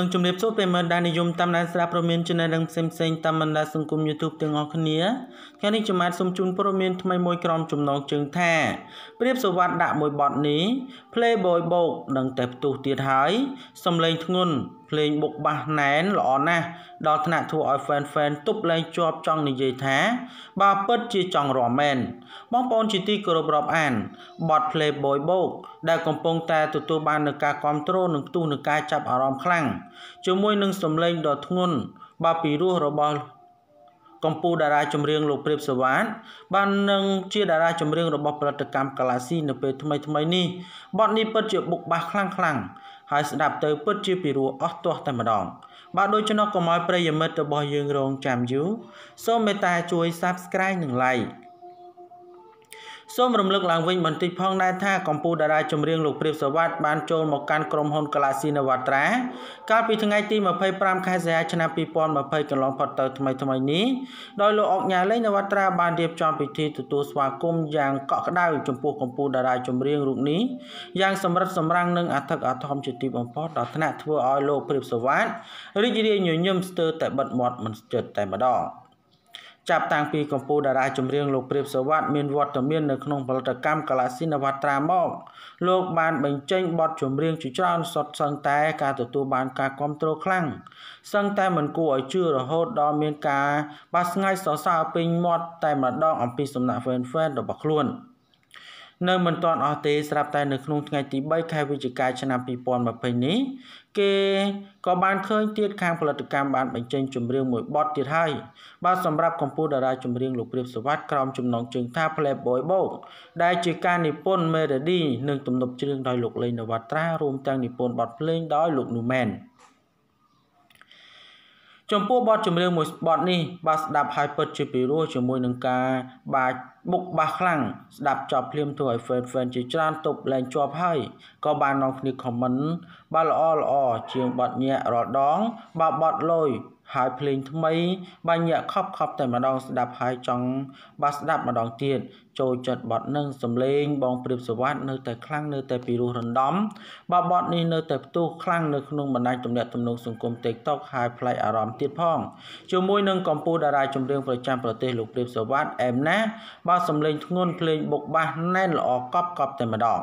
នឹងជំរាបសួរប្រិមត្តដែលនិយមតាមដានស្ដាប់ព័ត៌មានចំណេះដឹងផ្សេងៗតាមបណ្ដា សង្គម YouTube ទាំងអស់គ្នាថ្ងៃនេះខ្ញុំបាទសូមជូនព័ត៌មានថ្មីមួយក្រុមចំណងជើងថាព្រាបសវត្តដាក់មួយបទនេះ Playboy បោកនឹងតែផ្ទុះទៀតហើយសំលេងធ្ងន់ភ្លេងបុកបាសណែនល្អណាស់ដល់ថ្នាក់ធ្វើឲ្យ fan fan ទប់លែងជាប់ចង់និយាយថាបើពិតជាចង់រមែន បងប្អូនជាទីគោរពរាប់អានបទ play boy បោកដែលកំពុងតែទទួលបាននឹងការគ្រប់គ្រងនិងផ្ទុះនឹងការចាប់អារម្មណ៍ខ្លាំងជាមួយនឹងសំឡេងដ៏ធ្ងន់បាពីរោះរបស់កម្ពុជាតារាចម្រៀងលោកព្រាបសវ៉ាតបាននឹងជាតារាចម្រៀងរបស់ផលិតកម្មកាឡាស៊ីនៅពេលថ្មីថ្មីនេះបទនេះពិតជាបុកបាសខ្លាំងខ្លាំងហើយស្ដាប់ទៅពិតជាពិរោះអស់ទាស់តែម្ដង បាទដូច្នោះកុំឲ្យប្រិយមិត្តរបស់យើងរងចាំយូរសូមមេត្តាជួយ Subscribe និង Like សូមរំលឹកឡើងវិញបន្តិចផងដែរថាកម្ពុជាតារាចម្រៀងលោកព្រាបសវត្ថបានចូលមកកាន់ក្រុមហ៊ុន Galaxy Navatra កាលពីថ្ងៃទី25ខែសីហាឆ្នាំ2020កន្លងផុតទៅថ្មីថ្មីនេះដោយលោកអុកញ៉ាលេង Navatra បានរៀបចំពិធីទទួលស្វាគមន៍យ៉ាងកក់ក្ដៅចំពោះកម្ពុជាតារាចម្រៀងរូបនេះយ៉ាងសម្រិតសម្រាំងនិងអធិកអធមជាទីបំផុតដល់ថ្នាក់ធ្វើឲ្យលោកព្រាបសវត្ថរីករាយញញឹមស្ទើរតែបិទមាត់មិនចិត្តតែម្ដង។ចាប់តាំងពីកម្ពុជាតារាចម្រៀងលោកព្រាបសវត្តមានវត្តមាននៅក្នុងផលិតកម្មកាឡាស៊ីនវត្រាមកលោកបាន បញ្ចេញបទចម្រៀងជាច្រើនសុទ្ធសឹងតែការទទួលបានការគាំទ្រខ្លាំងសឹងតែមិនគួរឲ្យជឿរហូតដល់មានការ បាសស្ងាយសរសើរពេញមាត់តែម្ដង អំពីសំណាក់ fan fan របស់ខ្លួន។នៅមិនទាន់អស់ទេស្រាប់តែនៅក្នុងថ្ងៃទី3ខែវិច្ឆិកាឆ្នាំ2020នេះ គេក៏បានឃើញទៀតខាងផលិតកម្មបានបញ្ចេញចម្រៀងមួយបទទៀតហើយបាទសម្រាប់កម្ពុជាតារាចម្រៀងលោកព្រាបសវັດក្រោមចំណងជើងថា Playboy Book ដែលជាការនិពន្ធ Melody និងទំនុកច្រៀងដោយលោកលេងនវត្រារួមទាំងនិពន្ធបទភ្លេងដោយលោក Numan ចំពោះបទចម្រៀងមួយបទនេះបាទស្ដាប់ហើយពិតជាពីរោះជាមួយនឹងការ បាចបុកបាសខ្លាំងស្ដាប់ចប់ភ្លាមធ្វើឲ្យ fan fan ជាច្រើនទប់លែងជាប់ហើយក៏បាននាំគ្នា comment បាទល្អល្អជាងបទញាក់រដងបាទបទលយហើយភ្លេងថ្មី បាញ់ញាក់ខប់ខប់តែម្ដងស្ដាប់ហើយចង់បាស្ដាប់ម្ដងទៀតចូលចិត្តបទនឹងសំលេងបងព្រាបសវ័តនៅតែខ្លាំងនៅ តែពីរោះរំដំបើបទនេះនៅតែផ្ទុះខ្លាំងនៅក្នុងបណ្ដាញទំនាក់ទំនង សង្គម TikTok ហើយប្លែកអារម្មណ៍ទៀតផងជាមួយនឹងកម្ពុជាតារាចម្រៀងប្រចាំប្រទេសលោកព្រាបសវ័តអែមណាបើសំលេងធ្ងន់ភ្លេងបុកបាសណែនល្អកប់កប់តែម្ដង